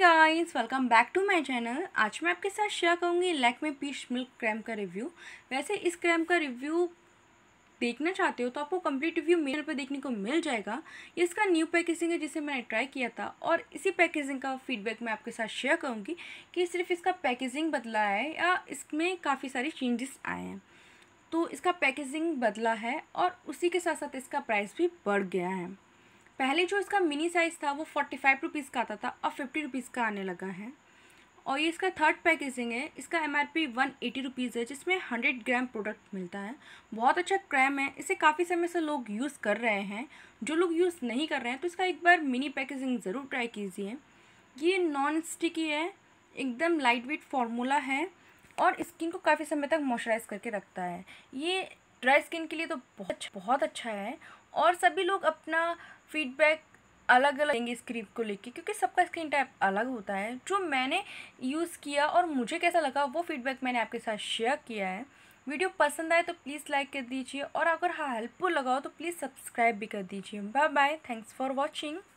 guys welcome back to my channel आज मैं आपके साथ शेयर करूंगी में पीच मिल्क क्रैम का रिव्यू वैसे इस क्रैम का रिव्यू देखना चाहते हो तो आपको कंप्लीट रिव्यू मेल पर देखने को मिल जाएगा ये इसका न्यू पैकेजिंग है जिसे मैंने ट्राई किया था और इसी पैकेजिंग का फीडबैक मैं आपके साथ शेयर करूँगी कि सिर्फ इसका पैकेजिंग बदला है या इसमें काफ़ी सारे चेंजेस आए हैं तो इसका पैकेजिंग बदला है और उसी के साथ साथ इसका प्राइस भी बढ़ गया है पहले जो इसका मिनी साइज़ था वो फोर्टी फाइव रुपीज़ का आता था अब फिफ्टी रुपीज़ का आने लगा है और ये इसका थर्ड पैकेजिंग है इसका M R P one eighty rupees है जिसमें हंड्रेड ग्राम प्रोडक्ट मिलता है बहुत अच्छा क्रैम है इसे काफ़ी समय से लोग यूज़ कर रहे हैं जो लोग यूज़ नहीं कर रहे हैं तो इसका एक बार मिनी पैकेजिंग ज़रूर ट्राई कीजिए ये नॉन स्टिकी है एकदम लाइट वेट फार्मूला है और स्किन को काफ़ी समय तक मॉइस्चराइज करके रखता है ये ड्राई स्किन के लिए तो बहुत अच्छा, बहुत अच्छा है और सभी लोग अपना फीडबैक अलग अलग देंगे इस क्रीम को लेके क्योंकि सबका स्किन टाइप अलग होता है जो मैंने यूज़ किया और मुझे कैसा लगा वो फीडबैक मैंने आपके साथ शेयर किया है वीडियो पसंद आए तो प्लीज़ लाइक कर दीजिए और अगर हाँ हेल्पफुल लगा हो तो प्लीज़ सब्सक्राइब भी कर दीजिए bye bye thanks for watching